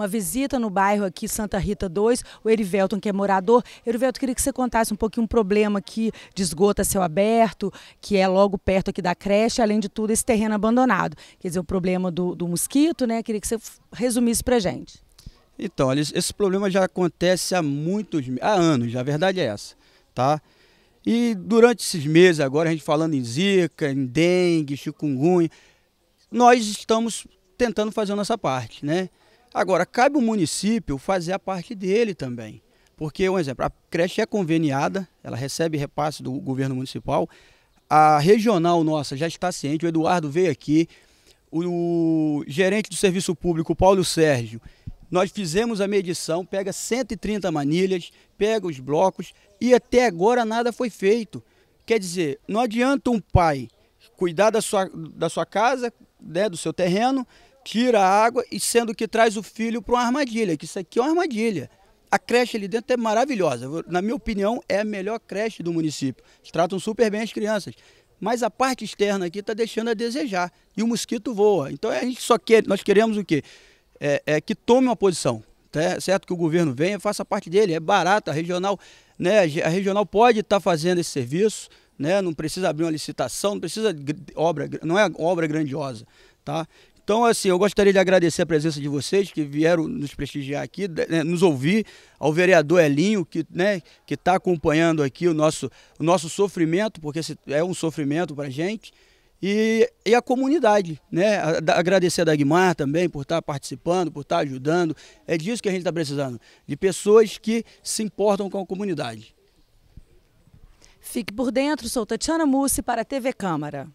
uma visita no bairro aqui, Santa Rita 2, o Erivelton, que é morador. Erivelton, queria que você contasse um pouquinho um problema aqui de esgoto a céu aberto, que é logo perto aqui da creche, além de tudo, esse terreno abandonado. Quer dizer, o problema do, do mosquito, né? Queria que você resumisse pra gente. Então, esse problema já acontece há muitos, há anos, a verdade é essa, tá? E durante esses meses agora, a gente falando em zika, em dengue, chikungunya, nós estamos tentando fazer a nossa parte, né? Agora, cabe o município fazer a parte dele também. Porque, um exemplo, a creche é conveniada, ela recebe repasse do governo municipal. A regional nossa já está ciente, o Eduardo veio aqui, o gerente do serviço público, Paulo Sérgio, nós fizemos a medição, pega 130 manilhas, pega os blocos e até agora nada foi feito. Quer dizer, não adianta um pai cuidar da sua, da sua casa, né, do seu terreno, tira a água e sendo que traz o filho para uma armadilha, que isso aqui é uma armadilha. A creche ali dentro é maravilhosa, na minha opinião é a melhor creche do município. Eles tratam super bem as crianças, mas a parte externa aqui está deixando a desejar e o mosquito voa. Então a gente só quer, nós queremos o quê? É, é que tome uma posição, tá? É certo? Que o governo venha, faça parte dele, é barata, a regional, né? A regional pode estar tá fazendo esse serviço, né? Não precisa abrir uma licitação, não precisa obra, não é obra grandiosa, tá? Então, assim, eu gostaria de agradecer a presença de vocês que vieram nos prestigiar aqui, né, nos ouvir, ao vereador Elinho, que né, está acompanhando aqui o nosso, o nosso sofrimento, porque é um sofrimento para a gente, e, e a comunidade. Né? Agradecer a Dagmar também por estar tá participando, por estar tá ajudando. É disso que a gente está precisando, de pessoas que se importam com a comunidade. Fique por dentro, sou Tatiana Mussi para a TV Câmara.